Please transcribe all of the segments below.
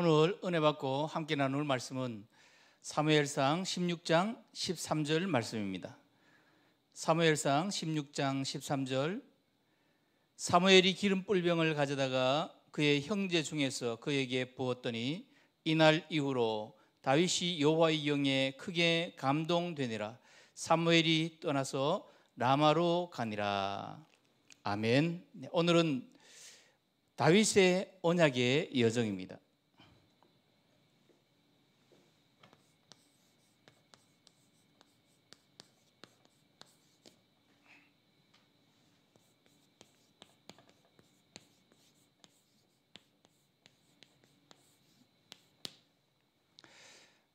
오늘 은혜 받고 함께 나눌 말씀은 사무엘상 16장 13절 말씀입니다. 사무엘상 16장 13절 사무엘이 기름뿔병을 가져다가 그의 형제 중에서 그에게 부었더니 이날 이후로 다윗이 여호와의 영에 크게 감동되니라 사무엘이 떠나서 라마로 가니라 아멘. 네, 오늘은 다윗의 언약의 여정입니다.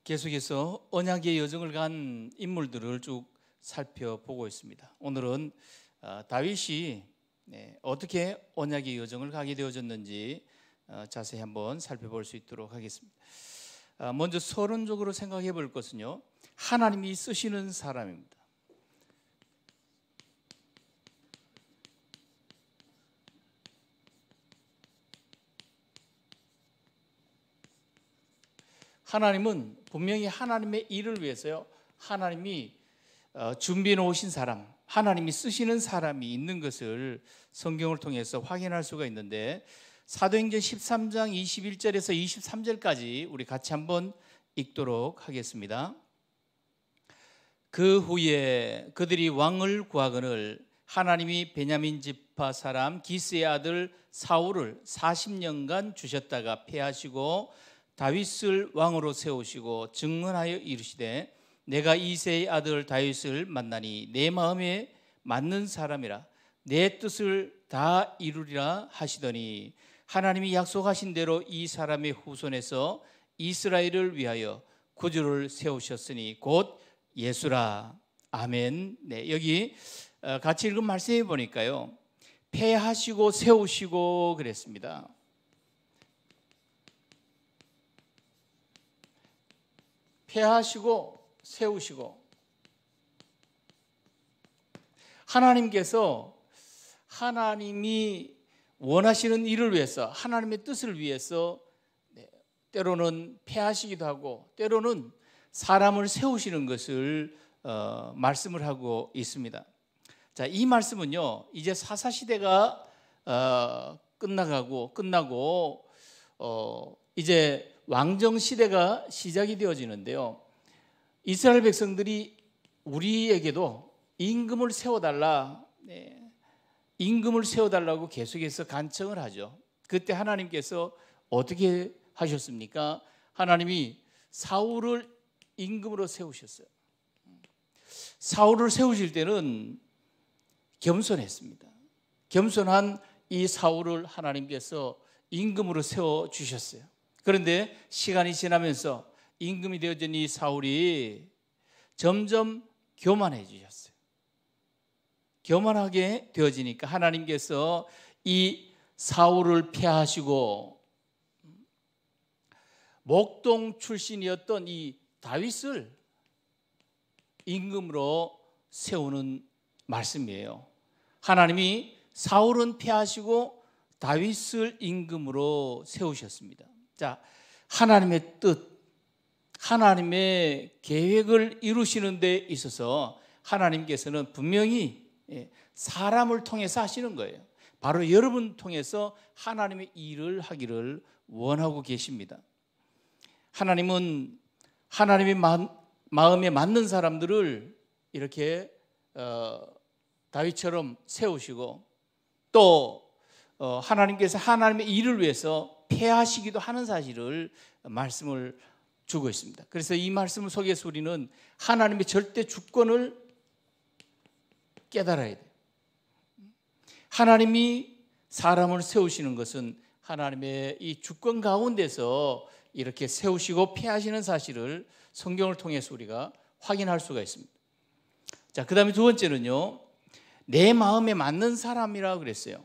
계속해서 언약의 여정을 간 인물들을 쭉 살펴보고 있습니다. 오늘은 아, 다윗이 네, 어떻게 언약의 여정을 가게 되어졌는지 어, 자세히 한번 살펴볼 수 있도록 하겠습니다. 아, 먼저 서론적으로 생각해 볼 것은요. 하나님이 쓰시는 사람입니다. 하나님은 분명히 하나님의 일을 위해서요. 하나님이 어, 준비해 놓으신 사람, 하나님이 쓰시는 사람이 있는 것을 성경을 통해서 확인할 수가 있는데 사도행전 13장 21절에서 23절까지 우리 같이 한번 읽도록 하겠습니다. 그 후에 그들이 왕을 구하거늘 하나님이 베냐민 지파 사람 기스의 아들 사울을 40년간 주셨다가 패하시고 다윗을 왕으로 세우시고 증언하여 이르시되 내가 이세의 아들 다윗을 만나니 내 마음에 맞는 사람이라 내 뜻을 다 이루리라 하시더니 하나님이 약속하신 대로 이 사람의 후손에서 이스라엘을 위하여 구주를 세우셨으니 곧 예수라 아멘. 네 여기 어, 같이 읽은 말씀에 보니까요 패하시고 세우시고 그랬습니다. 폐하시고 세우시고 하나님께서 하나님이 원하시는 일을 위해서 하나님의 뜻을 위해서 네, 때로는 폐하시기도 하고 때로는 사람을 세우시는 것을 어, 말씀을 하고 있습니다. 자, 이 말씀은요. 이제 사사 시대가 어, 끝나가고 끝나고 어, 이제 왕정 시대가 시작이 되어지는데요. 이스라엘 백성들이 우리에게도 임금을 세워달라, 네, 임금을 세워달라고 계속해서 간청을 하죠. 그때 하나님께서 어떻게 하셨습니까? 하나님이 사울을 임금으로 세우셨어요. 사울을 세우실 때는 겸손했습니다. 겸손한 이 사울을 하나님께서 임금으로 세워 주셨어요. 그런데 시간이 지나면서 임금이 되어진 이 사울이 점점 교만해지셨어요. 교만하게 되어지니까 하나님께서 이 사울을 패하시고 목동 출신이었던 이 다윗을 임금으로 세우는 말씀이에요. 하나님이 사울은 패하시고 다윗을 임금으로 세우셨습니다. 자, 하나님의 뜻, 하나님의 계획을 이루시는 데 있어서 하나님께서는 분명히 예, 사람을 통해서 하시는 거예요. 바로 여러분 통해서 하나님의 일을 하기를 원하고 계십니다. 하나님은 하나님의 마음에 맞는 사람들을 이렇게 어, 다윗처럼 세우시고 또 어, 하나님께서 하나님의 일을 위해서 패하시기도 하는 사실을 말씀을 주고 있습니다. 그래서 이 말씀 속에서 우리는 하나님의 절대 주권을 깨달아야 돼요. 하나님이 사람을 세우시는 것은 하나님의 이 주권 가운데서 이렇게 세우시고 패하시는 사실을 성경을 통해서 우리가 확인할 수가 있습니다. 자, 그 다음에 두 번째는요, 내 마음에 맞는 사람이라고 그랬어요.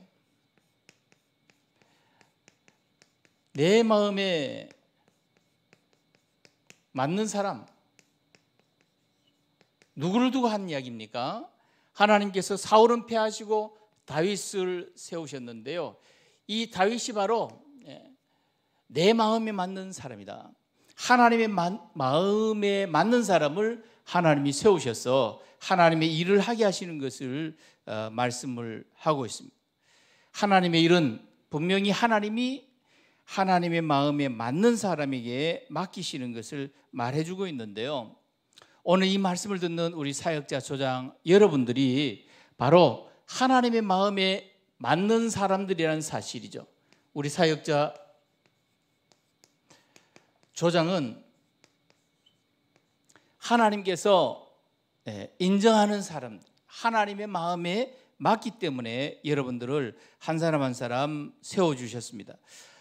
내 마음에 맞는 사람 누구를 두고 한 이야기입니까? 하나님께서 사울은 패하시고 다윗을 세우셨는데요. 이 다윗이 바로 예, 내 마음에 맞는 사람이다. 하나님의 마음에 맞는 사람을 하나님이 세우셔서 하나님의 일을 하게 하시는 것을 어, 말씀을 하고 있습니다. 하나님의 일은 분명히 하나님이 하나님의 마음에 맞는 사람에게 맡기시는 것을 말해주고 있는데요. 오늘 이 말씀을 듣는 우리 사역자 조장 여러분들이 바로 하나님의 마음에 맞는 사람들이라는 사실이죠. 우리 사역자 조장은 하나님께서 예, 인정하는 사람, 하나님의 마음에 맞기 때문에 여러분들을 한 사람 한 사람 세워주셨습니다.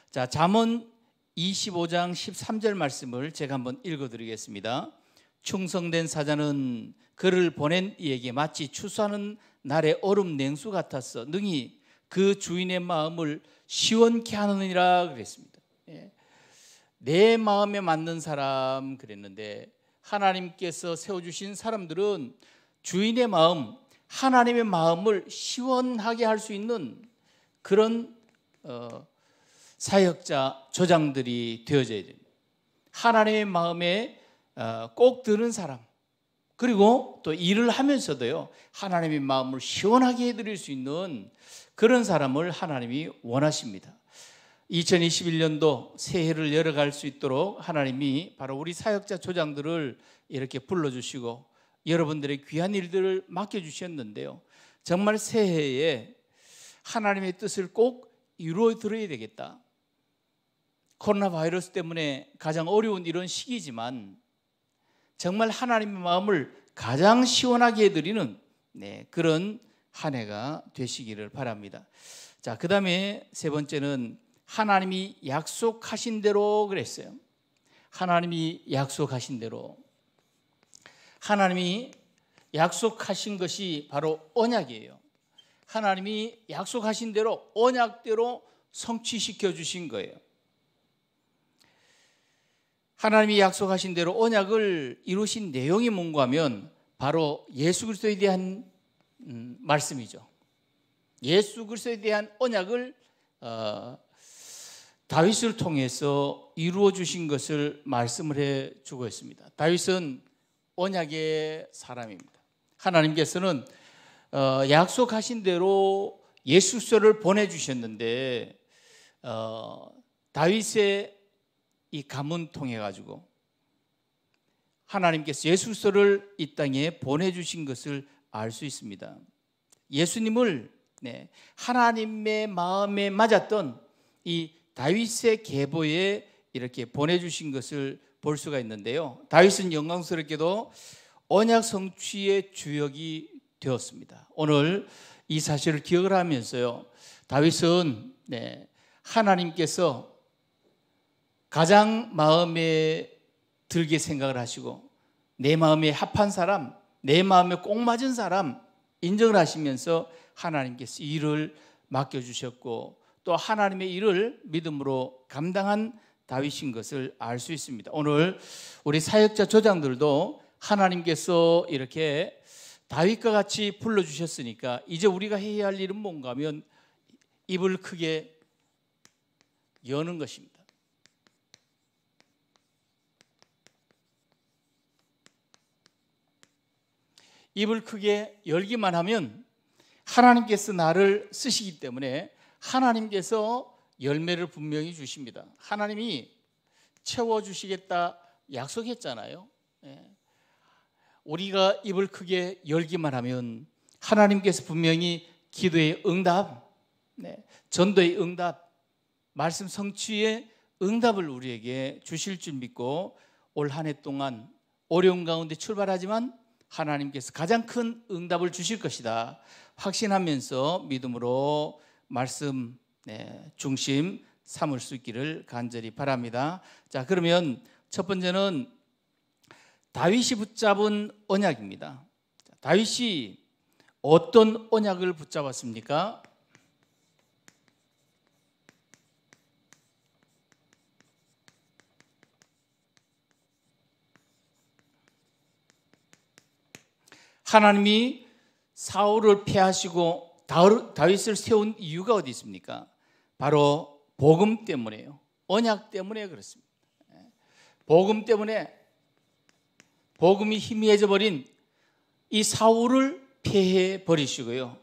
자, 잠언 25장 13절 말씀을 제가 한번 읽어 드리겠습니다. 충성된 사자는 그를 보낸 이에게 마치 추수하는 날의 얼음 냉수 같았어. 능히 그 주인의 마음을 시원케 하느니라 그랬습니다. 예. 내 마음에 맞는 사람 그랬는데 하나님께서 세워 주신 사람들은 주인의 마음, 하나님의 마음을 시원하게 할 수 있는 그런 어, 사역자 조장들이 되어져야 됩니다. 하나님의 마음에 어, 꼭 드는 사람 그리고 또 일을 하면서도요 하나님의 마음을 시원하게 해드릴 수 있는 그런 사람을 하나님이 원하십니다. 2021년도 새해를 열어갈 수 있도록 하나님이 바로 우리 사역자 조장들을 이렇게 불러주시고 여러분들의 귀한 일들을 맡겨주셨는데요. 정말 새해에 하나님의 뜻을 꼭 이루어 드려야 되겠다. 코로나 바이러스 때문에 가장 어려운 이런 시기지만 정말 하나님의 마음을 가장 시원하게 해드리는 네, 그런 한 해가 되시기를 바랍니다. 자, 그 다음에 세 번째는 하나님이 약속하신 대로 그랬어요. 하나님이 약속하신 대로. 하나님이 약속하신 것이 바로 언약이에요. 하나님이 약속하신 대로 언약대로 성취시켜 주신 거예요. 하나님이 약속하신 대로 언약을 이루신 내용이 뭔가 하면 바로 예수 그리스도에 대한 음, 말씀이죠. 예수 그리스도에 대한 언약을 어, 다윗을 통해서 이루어 주신 것을 말씀을 해 주고 있습니다. 다윗은 언약의 사람입니다. 하나님께서는 어, 약속하신 대로 예수서를 보내 주셨는데 어, 다윗의 이 가문 통해 가지고 하나님께서 예수소를이 땅에 보내주신 것을 알 수 있습니다. 예수님을 네, 하나님의 마음에 맞았던 이 다윗의 계보에 이렇게 보내주신 것을 볼 수가 있는데요. 다윗은 영광스럽게도 언약 성취의 주역이 되었습니다. 오늘 이 사실을 기억을 하면서요. 다윗은 네, 하나님께서 가장 마음에 들게 생각을 하시고 내 마음에 합한 사람, 내 마음에 꼭 맞은 사람 인정을 하시면서 하나님께서 일을 맡겨 주셨고 또 하나님의 일을 믿음으로 감당한 다윗인 것을 알 수 있습니다. 오늘 우리 사역자 조장들도 하나님께서 이렇게 다윗과 같이 불러 주셨으니까 이제 우리가 해야 할 일은 뭔가 하면 입을 크게 여는 것입니다. 입을 크게 열기만 하면 하나님께서 나를 쓰시기 때문에 하나님께서 열매를 분명히 주십니다. 하나님이 채워주시겠다 약속했잖아요. 예. 우리가 입을 크게 열기만 하면 하나님께서 분명히 기도의 응답, 네, 전도의 응답, 말씀 성취의 응답을 우리에게 주실 줄 믿고 올 한 해 동안 어려운 가운데 출발하지만 하나님께서 가장 큰 응답을 주실 것이다 확신하면서 믿음으로 말씀 네, 중심 삼을 수 있기를 간절히 바랍니다. 자 그러면 첫 번째는 다윗이 붙잡은 언약입니다. 다윗이 어떤 언약을 붙잡았습니까? 하나님이 사울을 패하시고 다윗을 세운 이유가 어디 있습니까? 바로 복음 때문에요. 언약 때문에 그렇습니다. 예. 복음 때문에 복음이 희미해져 버린 이 사울을 패해 버리시고요.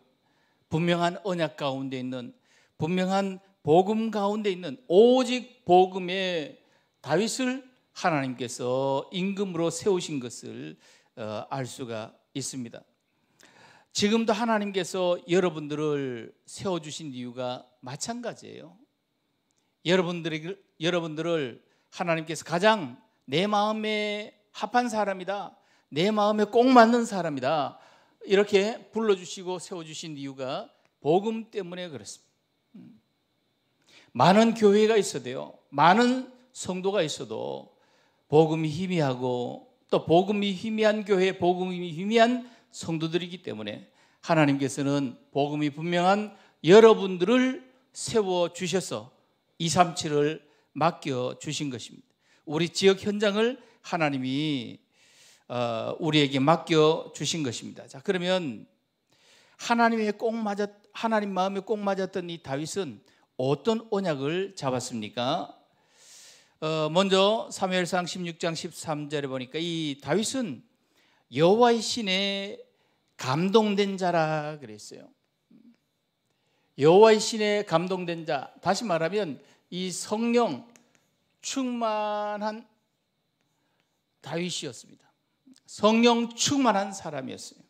분명한 언약 가운데 있는 분명한 복음 가운데 있는 오직 복음의 다윗을 하나님께서 임금으로 세우신 것을 어, 알 수가 있습니다. 지금도 하나님께서 여러분들을 세워 주신 이유가 마찬가지예요. 여러분들이 여러분들을 하나님께서 가장 내 마음에 합한 사람이다. 내 마음에 꼭 맞는 사람이다. 이렇게 불러 주시고 세워 주신 이유가 복음 때문에 그렇습니다. 많은 교회가 있어도요. 많은 성도가 있어도 복음이 희미하고 또 복음이 희미한 교회, 복음이 희미한 성도들이기 때문에 하나님께서는 복음이 분명한 여러분들을 세워 주셔서 237을 맡겨 주신 것입니다. 우리 지역 현장을 하나님이 어, 우리에게 맡겨 주신 것입니다. 자, 그러면 하나님의 꼭 맞았 하나님 마음에 꼭 맞았던 이 다윗은 어떤 언약을 잡았습니까? 어, 먼저 사무엘상 16장 13절에 보니까 이 다윗은 여호와의 신에 감동된 자라 그랬어요. 여호와의 신에 감동된 자. 다시 말하면 이 성령 충만한 다윗이었습니다. 성령 충만한 사람이었어요.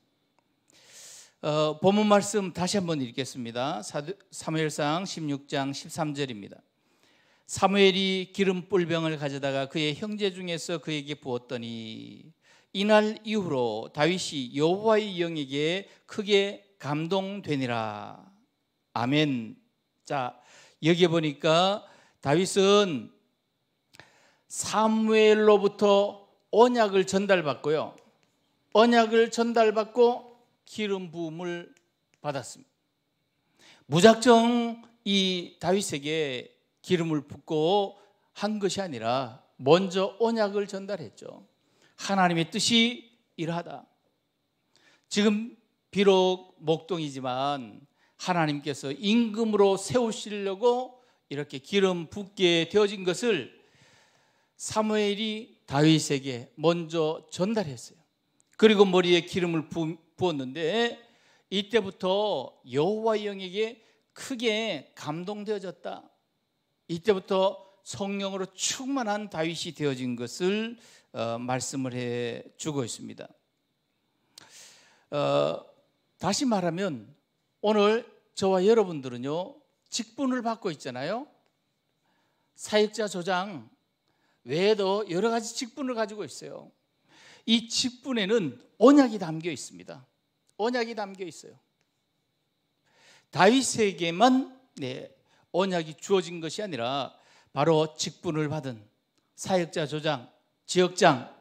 어, 본문 말씀 다시 한번 읽겠습니다. 사무엘상 16장 13절입니다. 사무엘이 기름 뿔병을 가져다가 그의 형제 중에서 그에게 부었더니 이날 이후로 다윗이 여호와의 영에게 크게 감동되니라. 아멘. 자, 여기 보니까 다윗은 사무엘로부터 언약을 전달받고요. 언약을 전달받고 기름 부음을 받았습니다. 무작정 이 다윗에게 기름을 붓고 한 것이 아니라 먼저 언약을 전달했죠. 하나님의 뜻이 이러하다. 지금 비록 목동이지만 하나님께서 임금으로 세우시려고 이렇게 기름 붓게 되어진 것을 사무엘이 다윗에게 먼저 전달했어요. 그리고 머리에 기름을 부었는데 이때부터 여호와 영에게 크게 감동되어졌다. 이때부터 성령으로 충만한 다윗이 되어진 것을 어, 말씀을 해 주고 있습니다. 어, 다시 말하면 오늘 저와 여러분들은요 직분을 받고 있잖아요. 사역자 조장 외에도 여러 가지 직분을 가지고 있어요. 이 직분에는 언약이 담겨 있습니다. 언약이 담겨 있어요. 다윗에게만 네, 언약이 주어진 것이 아니라 바로 직분을 받은 사역자 조장, 지역장,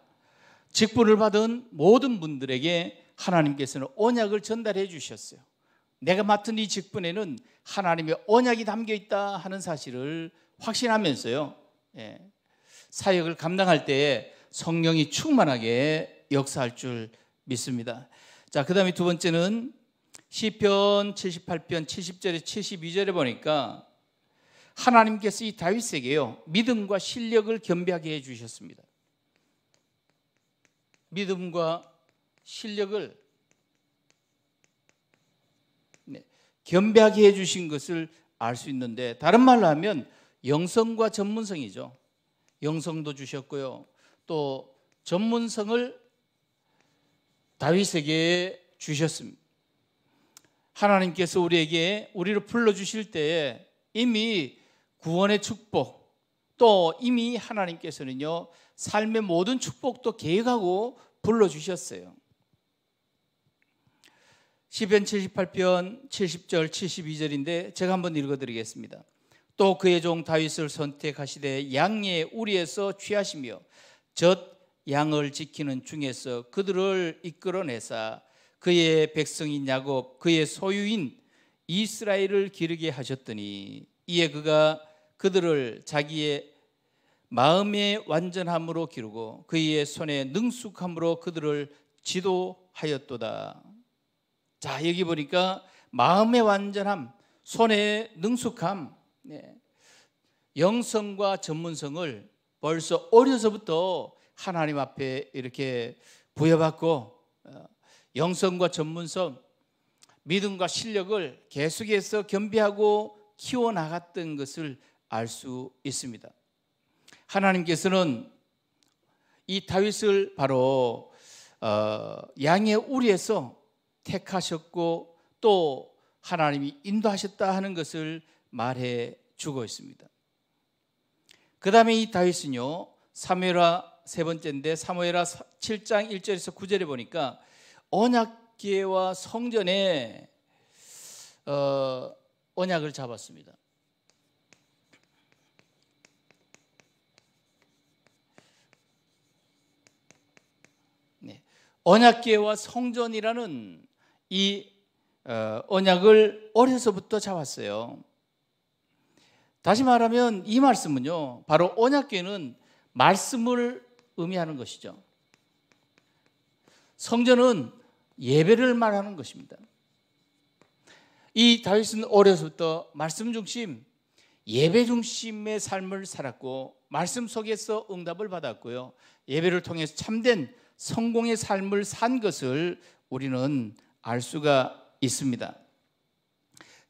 직분을 받은 모든 분들에게 하나님께서는 언약을 전달해 주셨어요. 내가 맡은 이 직분에는 하나님의 언약이 담겨 있다 하는 사실을 확신하면서요. 예, 사역을 감당할 때에 성령이 충만하게 역사할 줄 믿습니다. 자, 그다음에 두 번째는 시편 78편 70절에 72절에 보니까 하나님께서 이 다윗에게요 믿음과 실력을 겸비하게 해주셨습니다. 믿음과 실력을 네, 겸비하게 해주신 것을 알 수 있는데 다른 말로 하면 영성과 전문성이죠. 영성도 주셨고요. 또 전문성을 다윗에게 주셨습니다. 하나님께서 우리에게 우리를 불러 주실 때에 이미 구원의 축복, 또 이미 하나님께서는요, 삶의 모든 축복도 계획하고 불러주셨어요. 1편 78편 70절 72절인데 제가 한번 읽어드리겠습니다. 또 그의 종 다윗을 선택하시되 양의 우리에서 취하시며 젖 양을 지키는 중에서 그들을 이끌어내사 그의 백성인 야곱 그의 소유인 이스라엘을 기르게 하셨더니 이에 그가 그들을 자기의 마음의 완전함으로 기르고 그의 손에 능숙함으로 그들을 지도하였도다. 자, 여기 보니까 마음의 완전함, 손의 능숙함, 네. 영성과 전문성을 벌써 어려서부터 하나님 앞에 이렇게 부여받고 어, 영성과 전문성, 믿음과 실력을 계속해서 겸비하고 키워나갔던 것을 알수 있습니다. 하나님께서는 이 다윗을 바로 어, 양의 우리에서 택하셨고 또 하나님이 인도하셨다 하는 것을 말해 주고 있습니다. 그 다음에 이 다윗은요 사무엘하 세 번째인데 사무엘하 7장 1절에서 9절에 보니까 언약계와 성전에 어, 언약을 잡았습니다. 언약계와 성전이라는 이 어, 언약을 어려서부터 잡았어요. 다시 말하면 이 말씀은요, 바로 언약계는 말씀을 의미하는 것이죠. 성전은 예배를 말하는 것입니다. 이 다윗은 어려서부터 말씀 중심, 예배 중심의 삶을 살았고 말씀 속에서 응답을 받았고요. 예배를 통해서 참된 성공의 삶을 산 것을 우리는 알 수가 있습니다.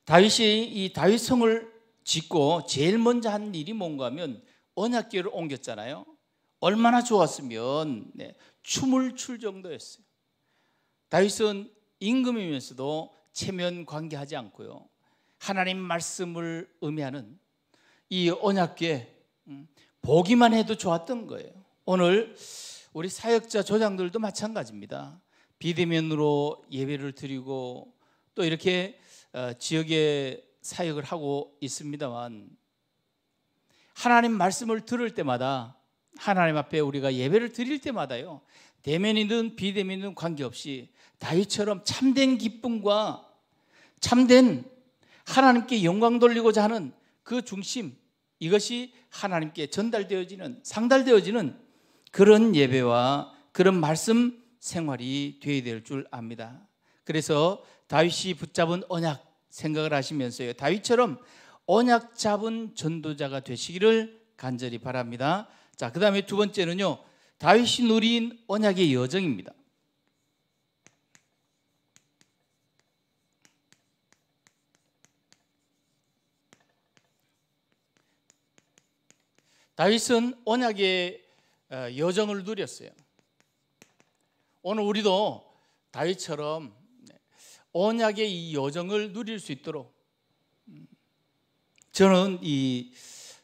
다윗이 이 다윗성을 짓고 제일 먼저 한 일이 뭔가 하면 언약궤를 옮겼잖아요. 얼마나 좋았으면 네, 춤을 출 정도였어요. 다윗은 임금이면서도 체면 관계하지 않고요. 하나님 말씀을 의미하는 이 언약궤 음, 보기만 해도 좋았던 거예요. 오늘 우리 사역자 조장들도 마찬가지입니다. 비대면으로 예배를 드리고 또 이렇게 어, 지역에 사역을 하고 있습니다만 하나님 말씀을 들을 때마다 하나님 앞에 우리가 예배를 드릴 때마다요 대면이든 비대면이든 관계없이 다윗처럼 참된 기쁨과 참된 하나님께 영광 돌리고자 하는 그 중심 이것이 하나님께 전달되어지는 상달되어지는 그런 예배와 그런 말씀 생활이 되어야 될 줄 압니다. 그래서 다윗이 붙잡은 언약 생각을 하시면서요. 다윗처럼 언약 잡은 전도자가 되시기를 간절히 바랍니다. 자, 그다음에 두 번째는요. 다윗이 누린 언약의 여정입니다. 다윗은 언약의 어, 여정을 누렸어요. 오늘 우리도 다윗처럼 언약의 이 여정을 누릴 수 있도록 음, 저는 이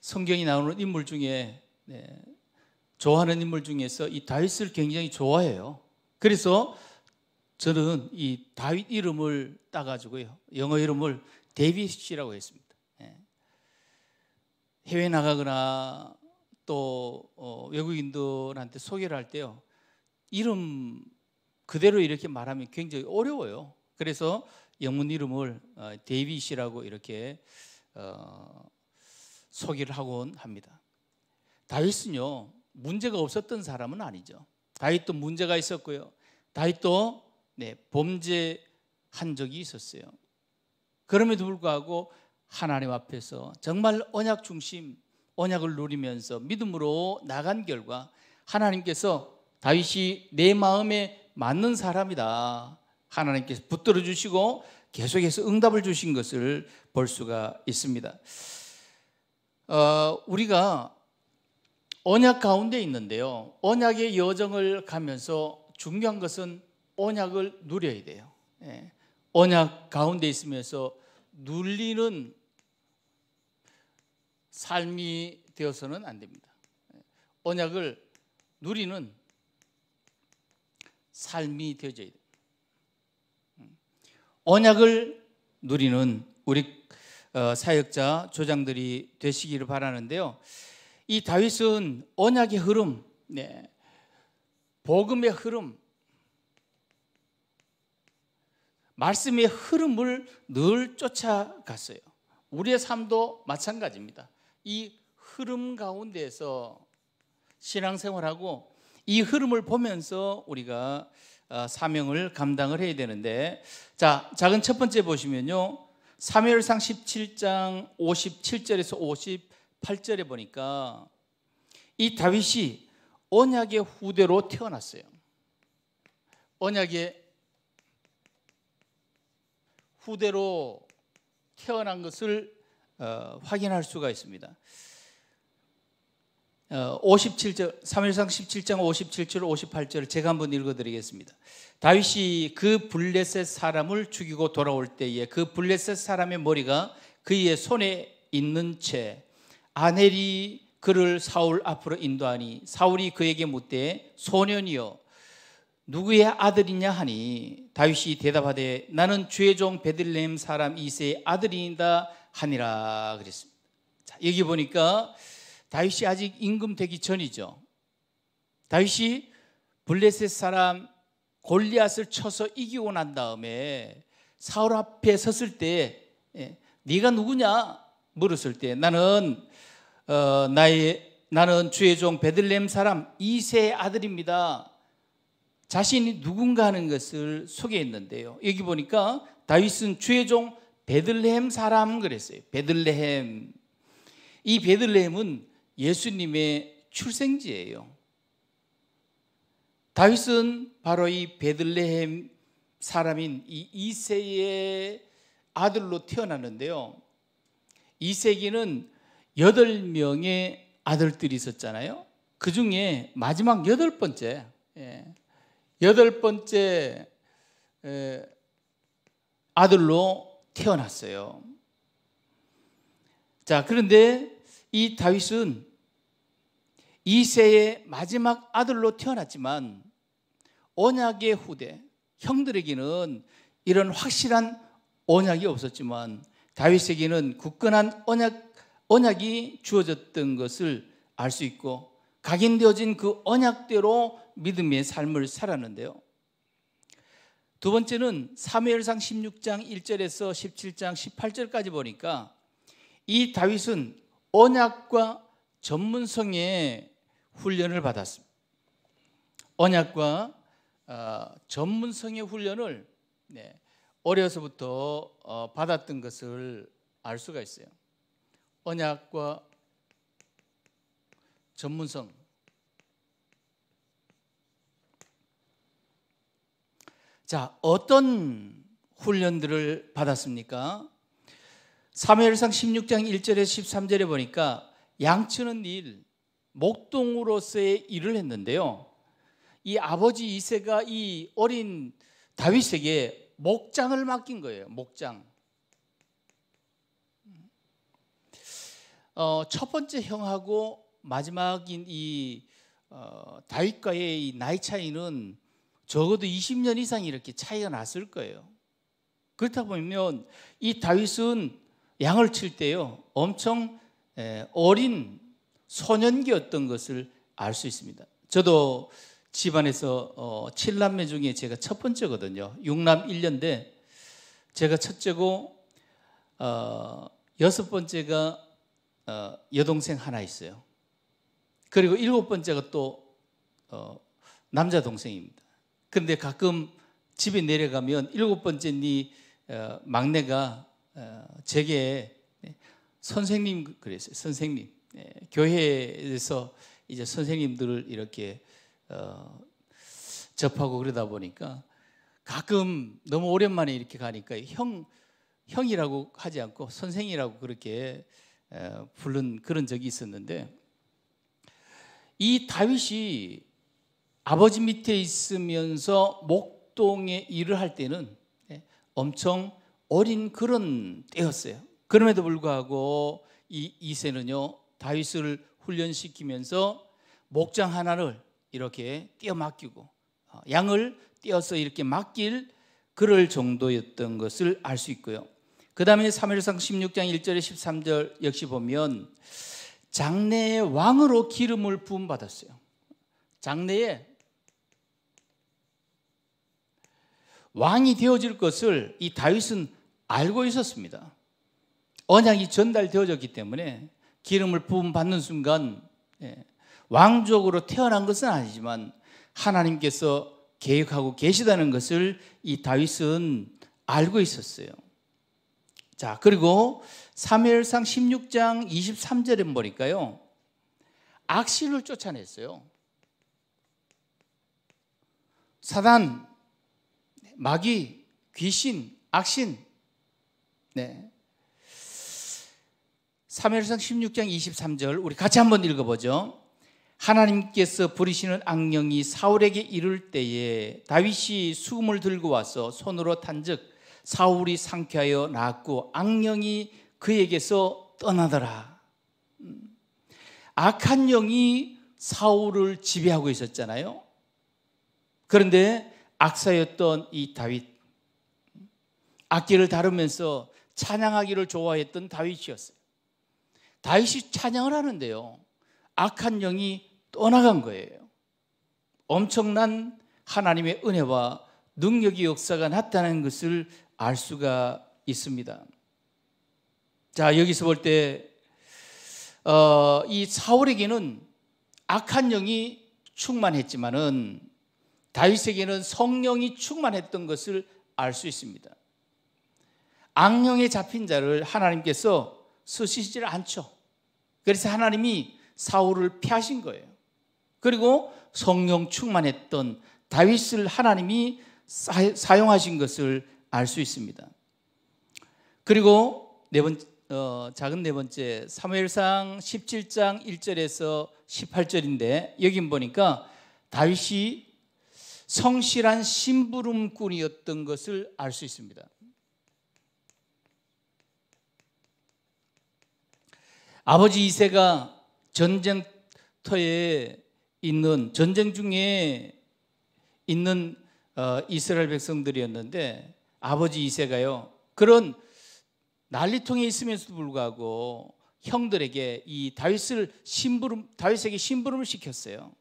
성경이 나오는 인물 중에 네, 좋아하는 인물 중에서 이 다윗을 굉장히 좋아해요. 그래서 저는 이 다윗 이름을 따가지고요. 영어 이름을 데이빗이라고 했습니다. 예. 해외 나가거나 또 어, 외국인들한테 소개를 할 때요 이름 그대로 이렇게 말하면 굉장히 어려워요. 그래서 영문 이름을 어, 데이빗이라고 이렇게 어, 소개를 하곤 합니다. 다윗은요 문제가 없었던 사람은 아니죠. 다윗도 문제가 있었고요. 다윗도 네, 범죄한 적이 있었어요. 그럼에도 불구하고 하나님 앞에서 정말 언약 중심 언약을 누리면서 믿음으로 나간 결과 하나님께서 다윗이 내 마음에 맞는 사람이다. 하나님께서 붙들어 주시고 계속해서 응답을 주신 것을 볼 수가 있습니다. 어, 우리가 언약 가운데 있는데요. 언약의 여정을 가면서 중요한 것은 언약을 누려야 돼요. 예. 언약 가운데 있으면서 눌리는 삶이 되어서는 안 됩니다. 언약을 누리는 삶이 되어져야 돼요. 언약을 누리는 우리 어, 사역자 조장들이 되시기를 바라는데요. 이 다윗은 언약의 흐름, 네. 복음의 흐름, 말씀의 흐름을 늘 쫓아갔어요. 우리의 삶도 마찬가지입니다. 이 흐름 가운데서 신앙생활하고 이 흐름을 보면서 우리가 어, 사명을 감당을 해야 되는데 자 작은 첫 번째 보시면요 사무엘상 17장 57절에서 58절에 보니까 이 다윗이 언약의 후대로 태어났어요 언약의 후대로 태어난 것을 어, 확인할 수가 있습니다. 어, 57절 사무상 17장 57절 58절을 제가 한번 읽어드리겠습니다. 다윗이 그 블레셋 사람을 죽이고 돌아올 때에 그 블레셋 사람의 머리가 그의 손에 있는 채 아넬이 그를 사울 앞으로 인도하니 사울이 그에게 묻되 소년이여 누구의 아들이냐 하니 다윗이 대답하되 나는 죄종 베들레헴 사람 이세의 아들이다 하니라 그랬습니다. 자, 여기 보니까 다윗이 아직 임금 되기 전이죠. 다윗이 블레셋 사람 골리앗을 쳐서 이기고 난 다음에 사울 앞에 섰을 때 예, 네가 누구냐 물었을 때 나는 어, 나의 나는 주의 종베들레 사람 이세의 아들입니다. 자신이 누군가 하는 것을 소개했는데요. 여기 보니까 다윗은 주의 종 베들레헴 사람 그랬어요. 베들레헴. 이 베들레헴은 예수님의 출생지예요. 다윗은 바로 이 베들레헴 사람인 이 이세의 아들로 태어났는데요. 이세기는 여덟 명의 아들들이 있었잖아요. 그 중에 마지막 여덟 번째, 예, 여덟 번째 아들로 태어났어요. 자, 그런데 이 다윗은 이세의 마지막 아들로 태어났지만 언약의 후대 형들에게는 이런 확실한 언약이 없었지만 다윗에게는 굳건한 언약 언약이 주어졌던 것을 알 수 있고 각인되어진 그 언약대로 믿음의 삶을 살았는데요. 두 번째는 사무엘상 16장 1절에서 17장 18절까지 보니까 이 다윗은 언약과 전문성의 훈련을 받았습니다. 언약과 어, 전문성의 훈련을 네, 어려서부터 어, 받았던 것을 알 수가 있어요. 언약과 전문성 자, 어떤 훈련들을 받았습니까? 사무엘상 16장 1절에 13절에 보니까 양치는 일, 목동으로서의 일을 했는데요. 이 아버지 이세가 이 어린 다윗에게 목장을 맡긴 거예요. 목장. 어, 첫 번째 형하고 마지막인 이 어, 다윗과의 이 나이 차이는 적어도 20년 이상 이렇게 차이가 났을 거예요. 그렇다 보면 이 다윗은 양을 칠 때요 엄청 어린 소년기였던 것을 알 수 있습니다. 저도 집안에서 7남매 어, 중에 제가 첫 번째거든요. 6남 1년인 제가 첫째고 어, 여섯 번째가 어, 여동생 하나 있어요. 그리고 일곱 번째가 또 어, 남자 동생입니다. 그런데 가끔 집에 내려가면 일곱 번째 네 어, 막내가 어, 제게 네, 선생님 그랬어요. 선생님 네, 교회에서 이제 선생님들을 이렇게 어, 접하고 그러다 보니까 가끔 너무 오랜만에 이렇게 가니까 형 형이라고 하지 않고 선생이라고 그렇게 부른 그런 적이 있었는데 이 다윗이 아버지 밑에 있으면서 목동의 일을 할 때는 예, 엄청 어린 그런 때였어요. 그럼에도 불구하고 이 이세는요 다윗을 훈련시키면서 목장 하나를 이렇게 떼어 맡기고 어, 양을 떼어서 이렇게 맡길 그럴 정도였던 것을 알 수 있고요. 그 다음에 사무상 16장 1절에 13절 역시 보면 장래의 왕으로 기름을 부음 받았어요. 장래에 왕이 되어질 것을 이 다윗은 알고 있었습니다. 언약이 전달되어졌기 때문에 기름을 부음 받는 순간 예, 왕족으로 태어난 것은 아니지만 하나님께서 계획하고 계시다는 것을 이 다윗은 알고 있었어요. 자, 그리고 사무엘상 16장 23절에 보니까요. 악실을 쫓아냈어요. 사단 마귀, 귀신, 악신. 네. 사무엘 16장 23절 우리 같이 한번 읽어보죠. 하나님께서 부리시는 악령이 사울에게 이를 때에 다윗이 수을 들고 와서 손으로 탄즉 사울이 상쾌하여 나았고 악령이 그에게서 떠나더라. 음. 악한 영이 사울을 지배하고 있었잖아요. 그런데 악사였던 이 다윗 악기를 다루면서 찬양하기를 좋아했던 다윗이었어요. 다윗이 찬양을 하는데요. 악한 영이 떠나간 거예요. 엄청난 하나님의 은혜와 능력의 역사가 났다는 것을 알 수가 있습니다. 자, 여기서 볼 때, 어, 이 사울에게는 악한 영이 충만했지만은 다윗에게는 성령이 충만했던 것을 알 수 있습니다. 악령에 잡힌 자를 하나님께서 쓰시질 않죠. 그래서 하나님이 사울을 피하신 거예요. 그리고 성령 충만했던 다윗을 하나님이 사용하신 것을 알 수 있습니다. 그리고 네 번, 어, 작은 네 번째 사무엘상 17장 1절에서 18절인데 여기 보니까 다윗이 성실한 심부름꾼이었던 것을 알 수 있습니다. 아버지 이세가 전쟁터에 있는 전쟁 중에 있는 어, 이스라엘 백성들이었는데 아버지 이세가요 그런 난리통에 있으면서도 불구하고 형들에게 이 다윗을 심부름 다윗에게 심부름을 시켰어요.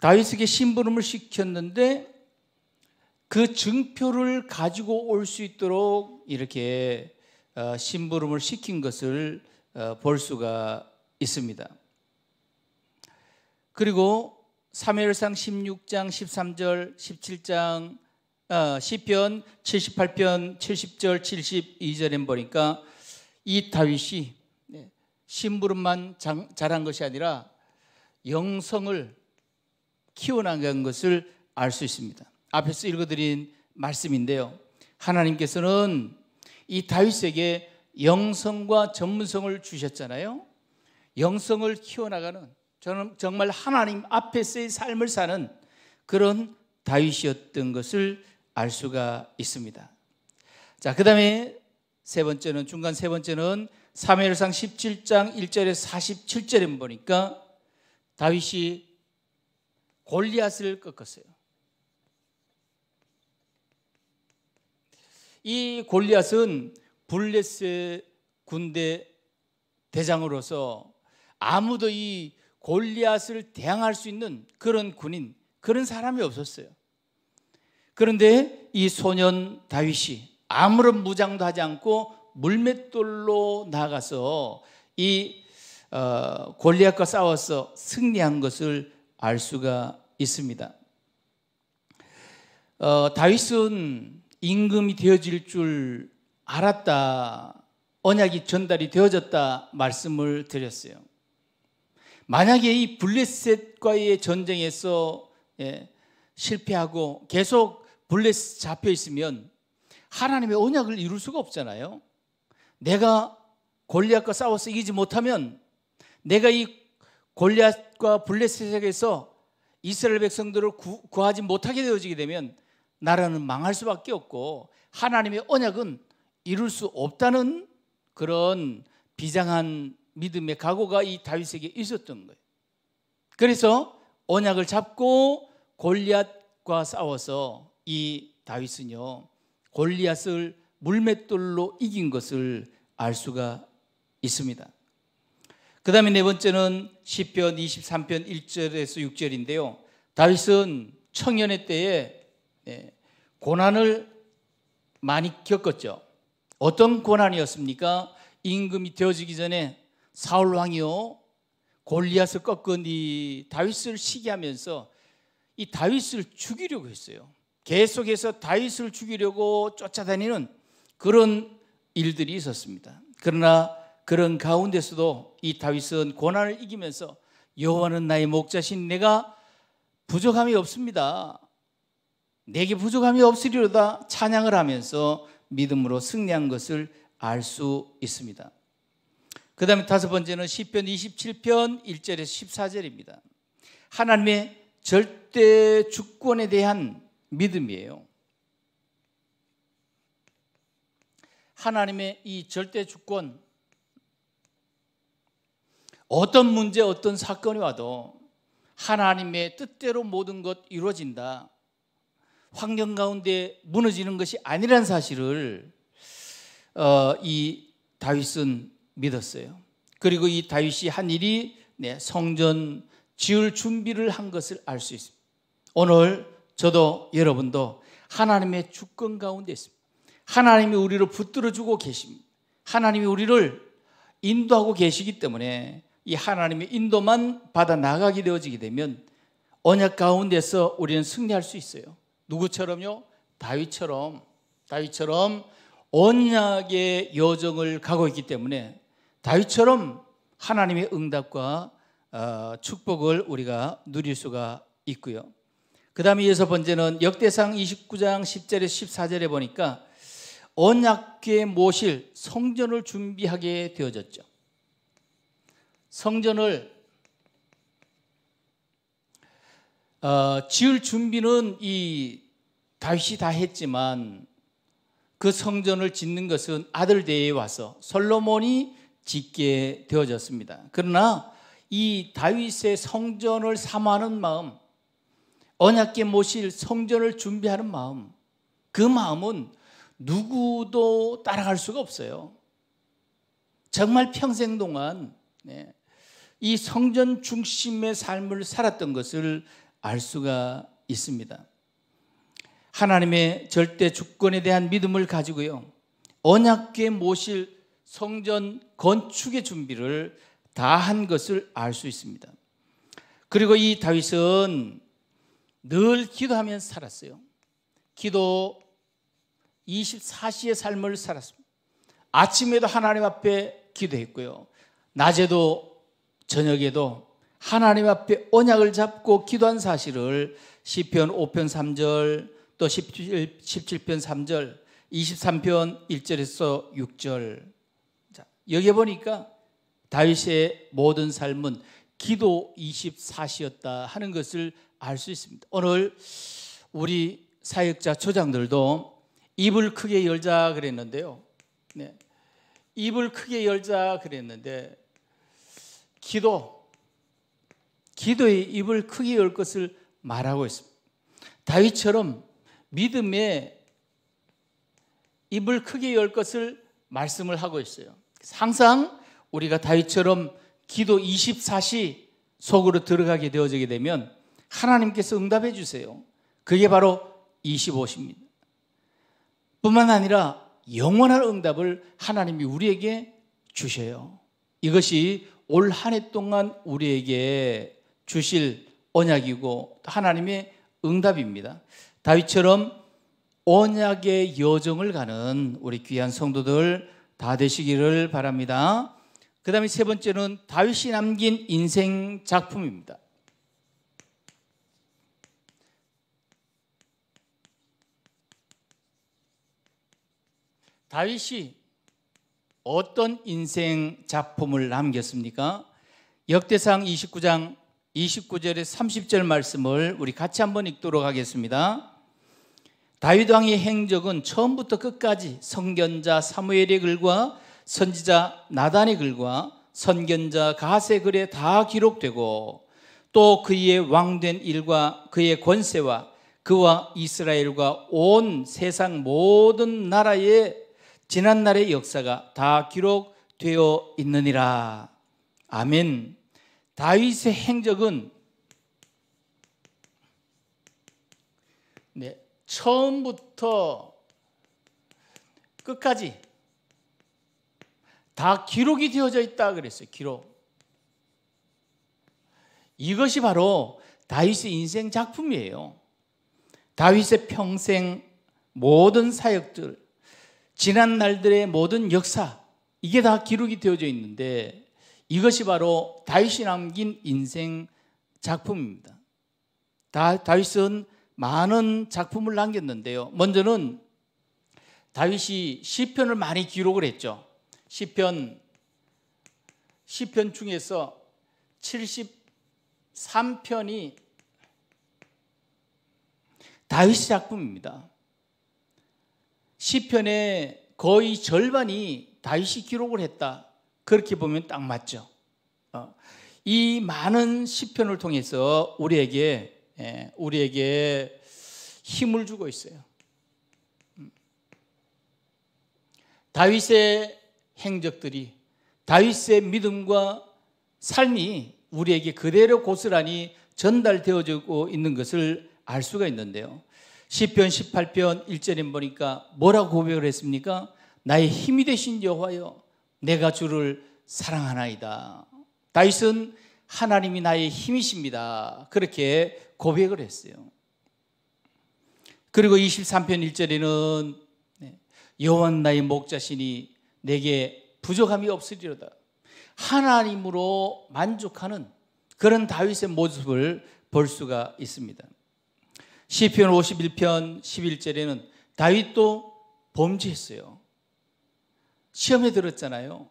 다윗에게 심부름을 시켰는데 그 증표를 가지고 올 수 있도록 이렇게 어, 심부름을 시킨 것을 어, 볼 수가 있습니다. 그리고 사무엘상 16장 13절 17장 시편 78편 70절 72절엔 보니까 이 다윗이 네, 심부름만 잘한 것이 아니라 영성을 키워나간 것을 알 수 있습니다. 앞에서 읽어드린 말씀인데요. 하나님께서는 이 다윗에게 영성과 전문성을 주셨잖아요. 영성을 키워나가는 저는 정말 하나님 앞에서의 삶을 사는 그런 다윗이었던 것을 알 수가 있습니다. 자, 그 다음에 세 번째는 중간 세 번째는 사무엘상 17장 1절에 47절에 보니까 다윗이 골리앗을 꺾었어요. 이 골리앗은 블레스 군대 대장으로서 아무도 이 골리앗을 대항할 수 있는 그런 군인 그런 사람이 없었어요. 그런데 이 소년 다윗이 아무런 무장도 하지 않고 물맷돌로 나가서 이 어, 골리앗과 싸워서 승리한 것을 알 수가 있습니다. 어, 다윗은 임금이 되어질 줄 알았다. 언약이 전달이 되어졌다 말씀을 드렸어요. 만약에 이 블레셋과의 전쟁에서 예, 실패하고 계속 블레셋 잡혀 있으면 하나님의 언약을 이룰 수가 없잖아요. 내가 골리앗과 싸워서 이기지 못하면 내가 이 골리앗과 블레셋에게서 이스라엘 백성들을 구, 구하지 못하게 되어지게 되면 나라는 망할 수밖에 없고 하나님의 언약은 이룰 수 없다는 그런 비장한 믿음의 각오가 이 다윗에게 있었던 거예요. 그래서 언약을 잡고 골리앗과 싸워서 이 다윗은요 골리앗을 물맷돌로 이긴 것을 알 수가 있습니다. 그 다음에 네 번째는 10편 23편 1절에서 6절인데요. 다윗은 청년의 때에 예, 고난을 많이 겪었죠. 어떤 고난이었습니까? 임금이 되어지기 전에 사울 왕이요 골리앗을 꺾은 이 다윗을 시기하면서 이 다윗을 죽이려고 했어요. 계속해서 다윗을 죽이려고 쫓아다니는 그런 일들이 있었습니다. 그러나 그런 가운데서도 이 다윗은 고난을 이기면서 여호와는 나의 목자신 내가 부족함이 없습니다. 내게 부족함이 없으리로다 찬양을 하면서 믿음으로 승리한 것을 알 수 있습니다. 그 다음에 다섯 번째는 시편 27편 1절에서 14절입니다. 하나님의 절대 주권에 대한 믿음이에요. 하나님의 이 절대 주권 어떤 문제, 어떤 사건이 와도 하나님의 뜻대로 모든 것 이루어진다. 환경 가운데 무너지는 것이 아니란 사실을 어, 이 다윗은 믿었어요. 그리고 이 다윗이 한 일이 네, 성전 지을 준비를 한 것을 알 수 있습니다. 오늘 저도 여러분도 하나님의 주권 가운데 있습니다. 하나님이 우리를 붙들어 주고 계십니다. 하나님이 우리를 인도하고 계시기 때문에 이 하나님의 인도만 받아 나가게 되어지게 되면 언약 가운데서 우리는 승리할 수 있어요. 누구처럼요? 다윗처럼 다윗처럼 언약의 여정을 가고 있기 때문에 다윗처럼 하나님의 응답과 어, 축복을 우리가 누릴 수가 있고요. 그 다음에 이어 번째는 역대상 29장 10절에 14절에 보니까 언약궤 모실 성전을 준비하게 되어졌죠. 성전을 어, 지을 준비는 이 다윗이 다 했지만 그 성전을 짓는 것은 아들 대에 와서 솔로몬이 짓게 되어졌습니다. 그러나 이 다윗의 성전을 삼하는 마음, 언약계 모실 성전을 준비하는 마음, 그 마음은 누구도 따라갈 수가 없어요. 정말 평생 동안 네, 이 성전 중심의 삶을 살았던 것을 알 수가 있습니다. 하나님의 절대 주권에 대한 믿음을 가지고요. 언약궤 모실 성전 건축의 준비를 다 한 것을 알 수 있습니다. 그리고 이 다윗은 늘 기도하면 살았어요. 기도 24시의 삶을 살았습니다. 아침에도 하나님 앞에 기도했고요. 낮에도 저녁에도 하나님 앞에 언약을 잡고 기도한 사실을 1 0편 5편 3절 또 17, 17편 3절 23편 1절에서 6절 자, 여기에 보니까 다윗의 모든 삶은 기도 24시였다 하는 것을 알 수 있습니다 오늘 우리 사역자 초장들도 입을 크게 열자 그랬는데요 네. 입을 크게 열자 그랬는데 기도, 기도의 입을 크게 열 것을 말하고 있습니다. 다윗처럼 믿음의 입을 크게 열 것을 말씀을 하고 있어요. 항상 우리가 다윗처럼 기도 24시 속으로 들어가게 되어지게 되면 하나님께서 응답해 주세요. 그게 바로 25시입니다. 뿐만 아니라 영원한 응답을 하나님이 우리에게 주셔요. 이것이 올 한 해 동안 우리에게 주실 언약이고 하나님의 응답입니다. 다윗처럼 언약의 여정을 가는 우리 귀한 성도들 다 되시기를 바랍니다. 그 다음에 세 번째는 다윗이 남긴 인생 작품입니다. 다윗이 어떤 인생 작품을 남겼습니까? 역대상 29장 29절에 30절 말씀을 우리 같이 한번 읽도록 하겠습니다. 다윗 왕의 행적은 처음부터 끝까지 성견자 사무엘의 글과 선지자 나단의 글과 선견자 가세 글에 다 기록되고 또 그의 왕된 일과 그의 권세와 그와 이스라엘과 온 세상 모든 나라에 지난날의 역사가 다 기록되어 있느니라. 아멘. 다윗의 행적은 네, 처음부터 끝까지 다 기록이 되어져 있다 그랬어요. 기록. 이것이 바로 다윗의 인생 작품이에요. 다윗의 평생 모든 사역들 지난 날들의 모든 역사 이게 다 기록이 되어져 있는데 이것이 바로 다윗이 남긴 인생 작품입니다. 다, 다윗은 많은 작품을 남겼는데요. 먼저는 다윗이 시편을 많이 기록을 했죠. 시편 시편 중에서 73편이 다윗 작품입니다. 시편의 거의 절반이 다윗이 기록을 했다. 그렇게 보면 딱 맞죠. 어, 이 많은 시편을 통해서 우리에게 예, 우리에게 힘을 주고 있어요. 음. 다윗의 행적들이 다윗의 믿음과 삶이 우리에게 그대로 고스란히 전달되어지고 있는 것을 알 수가 있는데요. 10편 18편 1절에 보니까 뭐라고 고백을 했습니까? 나의 힘이 되신 여호와여 내가 주를 사랑하나이다. 다윗은 하나님이 나의 힘이십니다. 그렇게 고백을 했어요. 그리고 23편 1절에는 여호와 나의 목자시니 내게 부족함이 없으리로다. 하나님으로 만족하는 그런 다윗의 모습을 볼 수가 있습니다. 시편 51편 11절에는 다윗도 범죄했어요. 시험에 들었잖아요.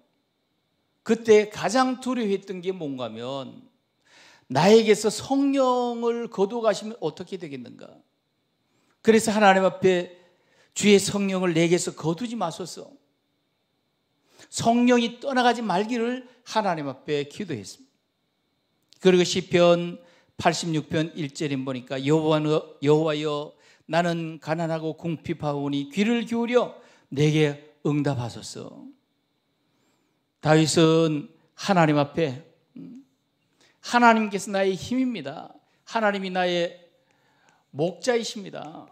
그때 가장 두려워했던 게 뭔가 면 나에게서 성령을 거두가시면 어떻게 되겠는가? 그래서 하나님 앞에 주의 성령을 내게서 거두지 마소서. 성령이 떠나가지 말기를 하나님 앞에 기도했습니다. 그리고 시편 86편 1절인 보니까 여호와여, 여호와여 나는 가난하고 궁핍하오니 귀를 기울여 내게 응답하소서. 다윗은 하나님 앞에 음, 하나님께서 나의 힘입니다. 하나님이 나의 목자이십니다.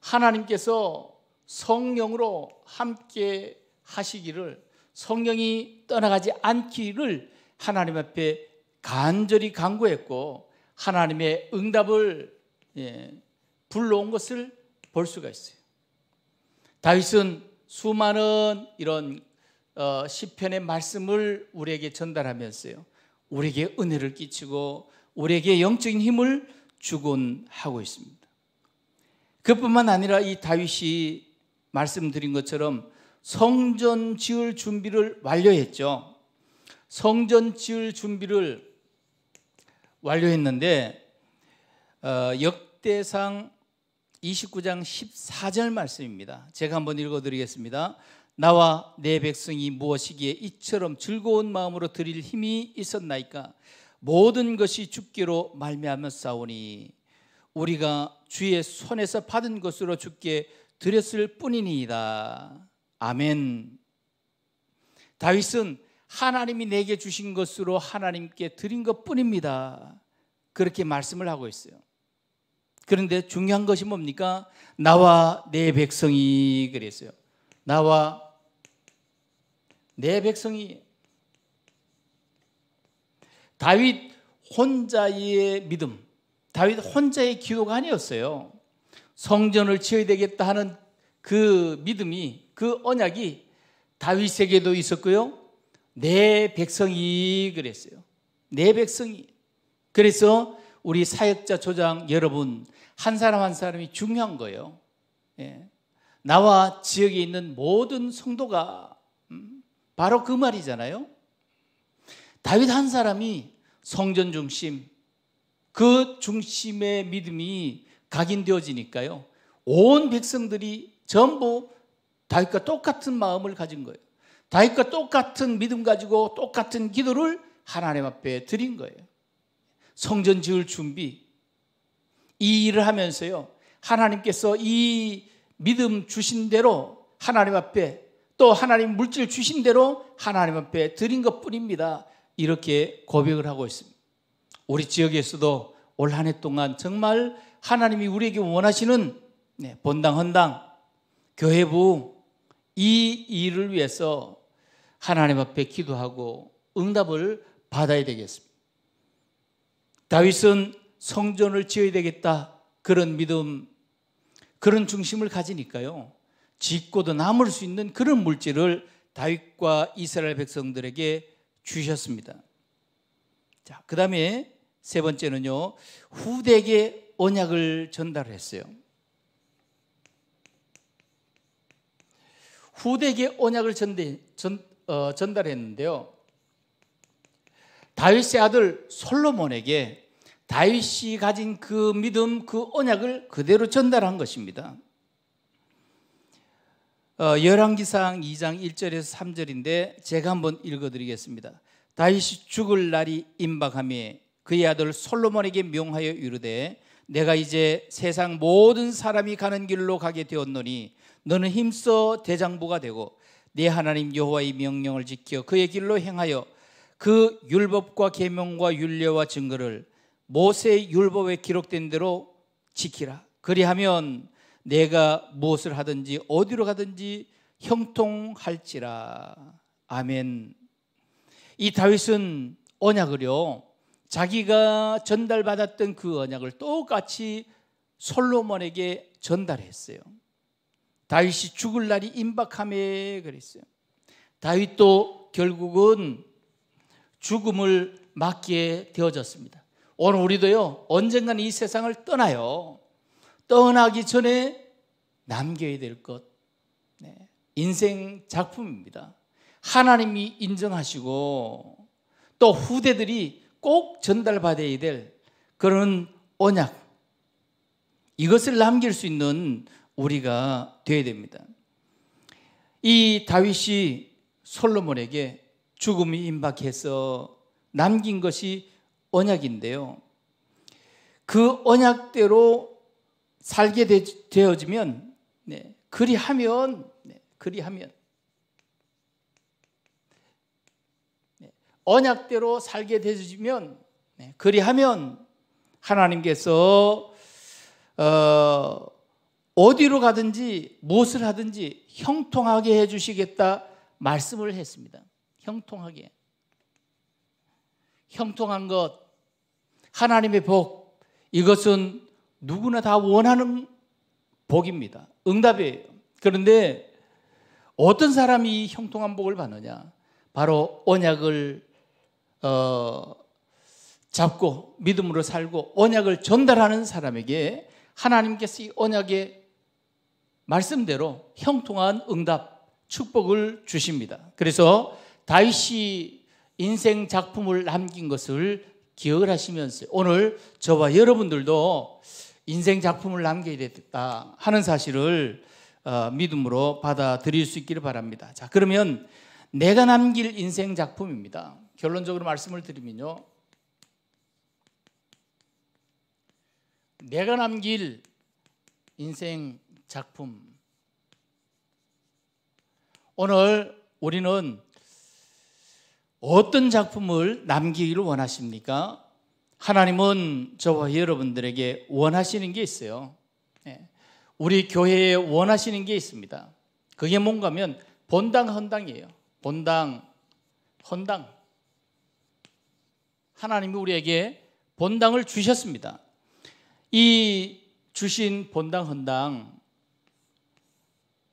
하나님께서 성령으로 함께 하시기를 성령이 떠나가지 않기를 하나님 앞에 간절히 간구했고 하나님의 응답을 예, 불러온 것을 볼 수가 있어요. 다윗은 수많은 이런 어, 시편의 말씀을 우리에게 전달하면서요. 우리에게 은혜를 끼치고 우리에게 영적인 힘을 주곤 하고 있습니다. 그뿐만 아니라 이 다윗이 말씀드린 것처럼 성전 지을 준비를 완료했죠. 성전 지을 준비를 완료했는데 어, 역대상 29장 14절 말씀입니다. 제가 한번 읽어드리겠습니다. 나와 내 백성이 무엇이기에 이처럼 즐거운 마음으로 드릴 힘이 있었나이까 모든 것이 주께로 말미암아 싸우니 우리가 주의 손에서 받은 것으로 주께 드렸을 뿐이니이다. 아멘. 다윗은 하나님이 내게 주신 것으로 하나님께 드린 것 뿐입니다. 그렇게 말씀을 하고 있어요. 그런데 중요한 것이 뭡니까? 나와 내 백성이 그랬어요. 나와 내 백성이 다윗 혼자의 믿음, 다윗 혼자의 기도가 아니었어요. 성전을 지어야 되겠다 하는 그 믿음이 그 언약이 다윗에게도 있었고요. 내 백성이 그랬어요. 내 백성이. 그래서 우리 사역자 조장 여러분 한 사람 한 사람이 중요한 거예요. 예. 나와 지역에 있는 모든 성도가 음, 바로 그 말이잖아요. 다윗 한 사람이 성전 중심, 그 중심의 믿음이 각인되어지니까요. 온 백성들이 전부 다윗과 똑같은 마음을 가진 거예요. 다윗과 똑같은 믿음 가지고 똑같은 기도를 하나님 앞에 드린 거예요. 성전 지을 준비 이 일을 하면서요. 하나님께서 이 믿음 주신 대로 하나님 앞에 또 하나님 물질 주신 대로 하나님 앞에 드린 것 뿐입니다. 이렇게 고백을 하고 있습니다. 우리 지역에서도 올 한 해 동안 정말 하나님이 우리에게 원하시는 네, 본당, 헌당, 교회부 이 일을 위해서 하나님 앞에 기도하고 응답을 받아야 되겠습니다. 다윗은 성전을 지어야 되겠다 그런 믿음 그런 중심을 가지니까요. 짓고도 남을 수 있는 그런 물질을 다윗과 이스라엘 백성들에게 주셨습니다. 자, 그다음에 세 번째는요. 후대에게 언약을 전달했어요. 후대에게 언약을 전대, 전, 어, 전달했는데요. 다윗의 아들 솔로몬에게 다윗이 가진 그 믿음, 그 언약을 그대로 전달한 것입니다. 어, 열왕기상 2장 1절에서 3절인데 제가 한번 읽어드리겠습니다. 다윗이 죽을 날이 임박함에 그의 아들 솔로몬에게 명하여 이르되 내가 이제 세상 모든 사람이 가는 길로 가게 되었노니 너는 힘써 대장부가 되고 내 하나님 여호와의 명령을 지켜 그의 길로 행하여 그 율법과 계명과 율례와 증거를 모세의 율법에 기록된 대로 지키라. 그리하면 내가 무엇을 하든지 어디로 가든지 형통할지라. 아멘. 이 다윗은 언약을요. 자기가 전달받았던 그 언약을 똑같이 솔로몬에게 전달했어요. 다윗이 죽을 날이 임박함에 그랬어요. 다윗도 결국은 죽음을 맞게 되어졌습니다. 오늘 우리도요, 언젠간 이 세상을 떠나요. 떠나기 전에 남겨야 될 것. 네. 인생 작품입니다. 하나님이 인정하시고 또 후대들이 꼭 전달받아야 될 그런 언약. 이것을 남길 수 있는 우리가 돼야 됩니다. 이 다윗이 솔로몬에게 죽음이 임박해서 남긴 것이 언약인데요. 그 언약대로 살게 되어지면 네, 그리하면 네, 그리하면 네, 언약대로 살게 되어지면 네, 그리하면 하나님께서 어, 어디로 가든지 무엇을 하든지 형통하게 해주시겠다 말씀을 했습니다. 형통하게. 형통한 것, 하나님의 복, 이것은 누구나 다 원하는 복입니다. 응답이에요. 그런데 어떤 사람이 형통한 복을 받느냐? 바로 언약을 어, 잡고 믿음으로 살고 언약을 전달하는 사람에게 하나님께서 이 언약의 말씀대로 형통한 응답, 축복을 주십니다. 그래서 다윗이 인생 작품을 남긴 것을 기억을 하시면서 오늘 저와 여러분들도 인생 작품을 남겨야 되겠다 하는 사실을 어, 믿음으로 받아들일 수 있기를 바랍니다. 자, 그러면 내가 남길 인생 작품입니다. 결론적으로 말씀을 드리면요. 내가 남길 인생 작품. 오늘 우리는 어떤 작품을 남기기를 원하십니까? 하나님은 저와 여러분들에게 원하시는 게 있어요. 예. 우리 교회에 원하시는 게 있습니다. 그게 뭔가면 본당 헌당이에요. 본당 헌당. 하나님이 우리에게 본당을 주셨습니다. 이 주신 본당 헌당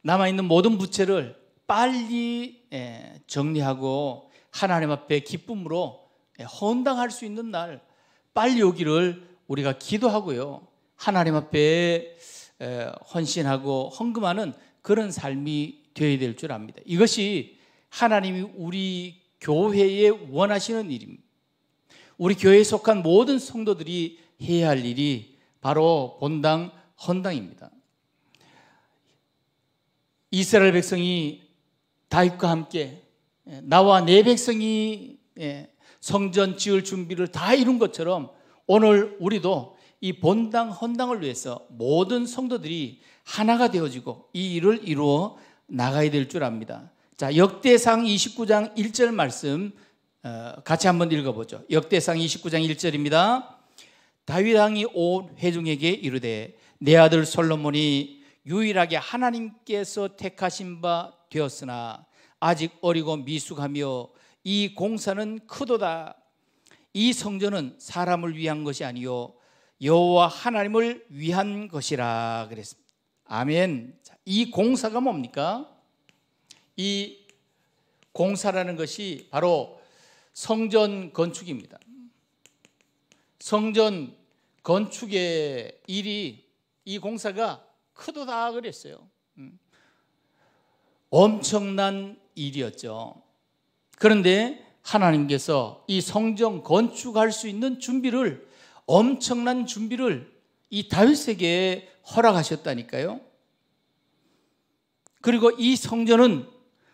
남아있는 모든 부채를 빨리 예, 정리하고 하나님 앞에 기쁨으로 예, 헌당할 수 있는 날 빨리 오기를 우리가 기도하고요. 하나님 앞에 예, 헌신하고 헌금하는 그런 삶이 되어야 될 줄 압니다. 이것이 하나님이 우리 교회에 원하시는 일입니다. 우리 교회에 속한 모든 성도들이 해야 할 일이 바로 본당 헌당입니다. 이스라엘 백성이 다윗과 함께 예, 나와 내 백성이 예, 성전 지을 준비를 다 이룬 것처럼 오늘 우리도 이 본당 헌당을 위해서 모든 성도들이 하나가 되어지고 이 일을 이루어 나가야 될 줄 압니다. 자, 역대상 29장 1절 말씀 어, 같이 한번 읽어보죠. 역대상 29장 1절입니다. 다윗 왕이 온 회중에게 이르되 내 아들 솔로몬이 유일하게 하나님께서 택하신 바 되었으나 아직 어리고 미숙하며 이 공사는 크도다. 이 성전은 사람을 위한 것이 아니요 여호와 하나님을 위한 것이라 그랬습니다. 아멘. 이 공사가 뭡니까? 이 공사라는 것이 바로 성전 건축입니다. 성전 건축의 일이 이 공사가 크도다 그랬어요. 음. 엄청난 일이었죠. 그런데 하나님께서 이 성전 건축할 수 있는 준비를 엄청난 준비를 이 다윗에게 허락하셨다니까요. 그리고 이 성전은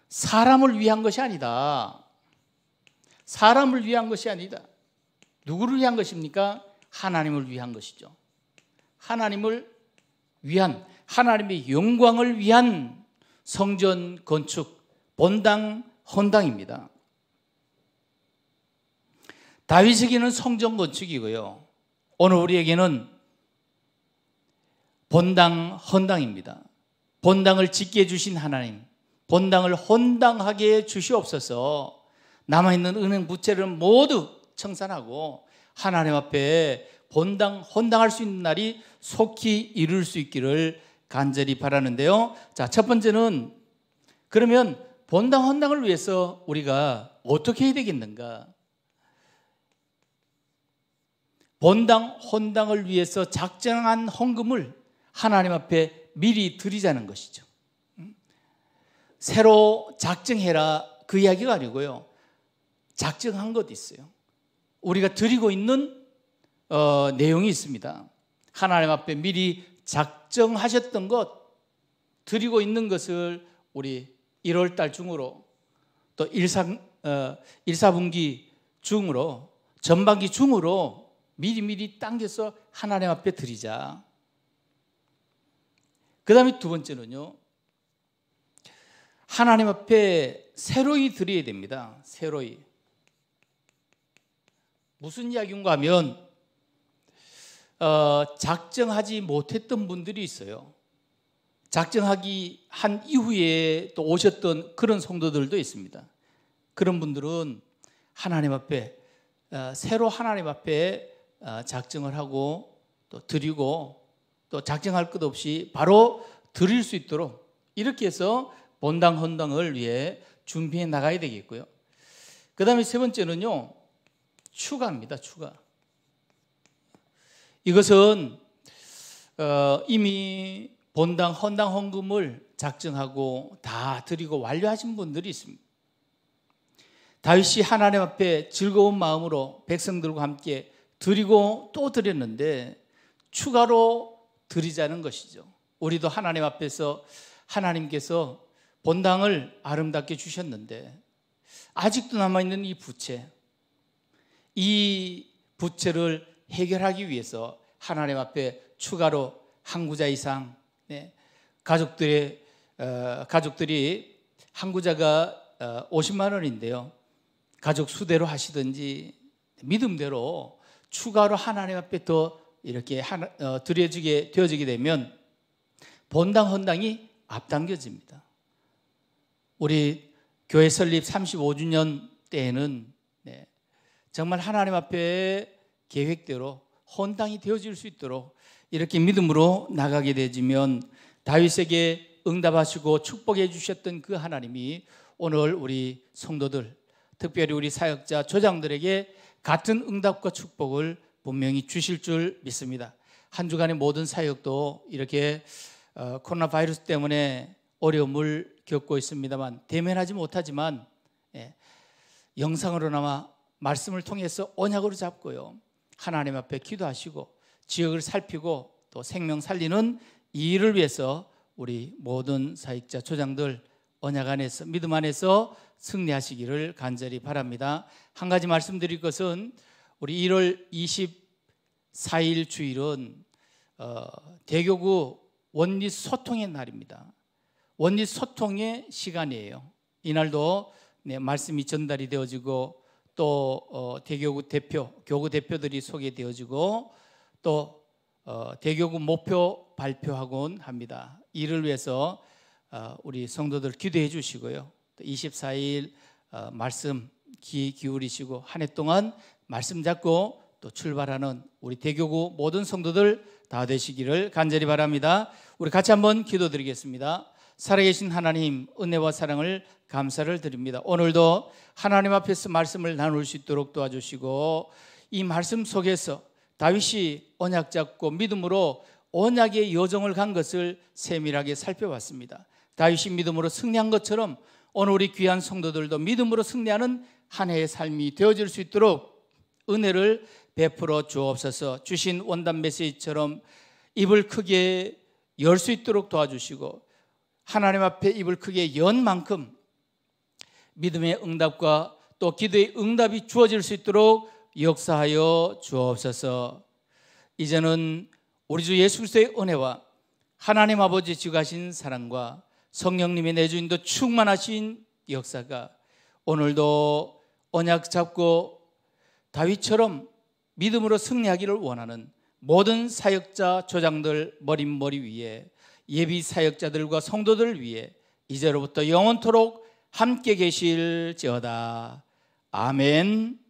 사람을 위한 것이 아니다. 사람을 위한 것이 아니다. 누구를 위한 것입니까? 하나님을 위한 것이죠. 하나님을 위한 하나님의 영광을 위한 성전 건축 본당 헌당입니다. 다윗에게는 성전 건축이고요. 오늘 우리에게는 본당 헌당입니다. 본당을 짓게 주신 하나님, 본당을 헌당하게 주시옵소서. 남아 있는 은행 부채를 모두 청산하고 하나님 앞에 본당 헌당할 수 있는 날이 속히 이룰 수 있기를 간절히 바라는데요. 자, 첫 번째는 그러면 본당 헌당을 위해서 우리가 어떻게 해야 되겠는가? 본당 헌당을 위해서 작정한 헌금을 하나님 앞에 미리 드리자는 것이죠. 음? 새로 작정해라 그 이야기가 아니고요. 작정한 것 있어요. 우리가 드리고 있는 어, 내용이 있습니다. 하나님 앞에 미리 작정하셨던 것 드리고 있는 것을 우리 1월 달 중으로 또 1상 어, 1사분기 중으로 전반기 중으로 미리미리 당겨서 하나님 앞에 드리자. 그다음에 두 번째는요. 하나님 앞에 새로이 드려야 됩니다. 새로이. 무슨 이야기인가 하면 어, 작정하지 못했던 분들이 있어요. 작정하기 한 이후에 또 오셨던 그런 성도들도 있습니다. 그런 분들은 하나님 앞에 어, 새로 하나님 앞에 어, 작정을 하고 또 드리고 또 작정할 것 없이 바로 드릴 수 있도록 이렇게 해서 본당 헌당을 위해 준비해 나가야 되겠고요. 그다음에 세 번째는요. 추가입니다. 추가. 이것은 어, 이미 본당 헌당 헌금을 작정하고 다 드리고 완료하신 분들이 있습니다. 다윗이 하나님 앞에 즐거운 마음으로 백성들과 함께 드리고 또 드렸는데 추가로 드리자는 것이죠. 우리도 하나님 앞에서 하나님께서 본당을 아름답게 주셨는데 아직도 남아 있는 이 부채 이 부채를 해결하기 위해서 하나님 앞에 추가로 한 구자 이상 네, 가족들의 어, 가족들이 한 구자가 어, 50만 원인데요. 가족 수대로 하시든지 믿음대로 추가로 하나님 앞에 더 이렇게 하나, 어, 드려지게 되어지게 되면 본당 헌당이 앞당겨집니다. 우리 교회 설립 35주년 때에는 네, 정말 하나님 앞에 계획대로 혼당이 되어질 수 있도록 이렇게 믿음으로 나가게 되지면 다윗에게 응답하시고 축복해 주셨던 그 하나님이 오늘 우리 성도들 특별히 우리 사역자 조장들에게 같은 응답과 축복을 분명히 주실 줄 믿습니다. 한 주간의 모든 사역도 이렇게 어, 코로나 바이러스 때문에 어려움을 겪고 있습니다만 대면하지 못하지만 예, 영상으로나마 말씀을 통해서 언약으로 잡고요. 하나님 앞에 기도하시고 지역을 살피고 또 생명 살리는 이 일을 위해서 우리 모든 사익자 초장들 언약 안에서 믿음 안에서 승리하시기를 간절히 바랍니다. 한 가지 말씀드릴 것은 우리 1월 24일 주일은 어, 대교구 원리 소통의 날입니다. 원리 소통의 시간이에요. 이날도 네, 말씀이 전달이 되어지고 또 어, 대교구 대표, 교구 대표들이 소개되어지고 또 어, 대교구 목표 발표하곤 합니다. 이를 위해서 어, 우리 성도들 기도해 주시고요. 24일 말씀 귀 기울이시고 한 해 동안 말씀 잡고 또 출발하는 우리 대교구 모든 성도들 다 되시기를 간절히 바랍니다. 우리 같이 한번 기도드리겠습니다. 살아계신 하나님 은혜와 사랑을 감사를 드립니다. 오늘도 하나님 앞에서 말씀을 나눌 수 있도록 도와주시고 이 말씀 속에서 다윗이 언약 잡고 믿음으로 언약의 여정을 간 것을 세밀하게 살펴봤습니다. 다윗이 믿음으로 승리한 것처럼 오늘 우리 귀한 성도들도 믿음으로 승리하는 한 해의 삶이 되어질 수 있도록 은혜를 베풀어 주옵소서. 주신 원단 메시지처럼 입을 크게 열 수 있도록 도와주시고 하나님 앞에 입을 크게 연 만큼 믿음의 응답과 또 기도의 응답이 주어질 수 있도록 역사하여 주옵소서. 이제는 우리 주 예수 그리스도의 은혜와 하나님 아버지 지가신 사랑과 성령님의 내주인도 충만하신 역사가 오늘도 언약 잡고 다윗처럼 믿음으로 승리하기를 원하는 모든 사역자 조장들 머릿머리 위에 예비 사역자들과 성도들 위해 이제로부터 영원토록 함께 계실지어다. 아멘.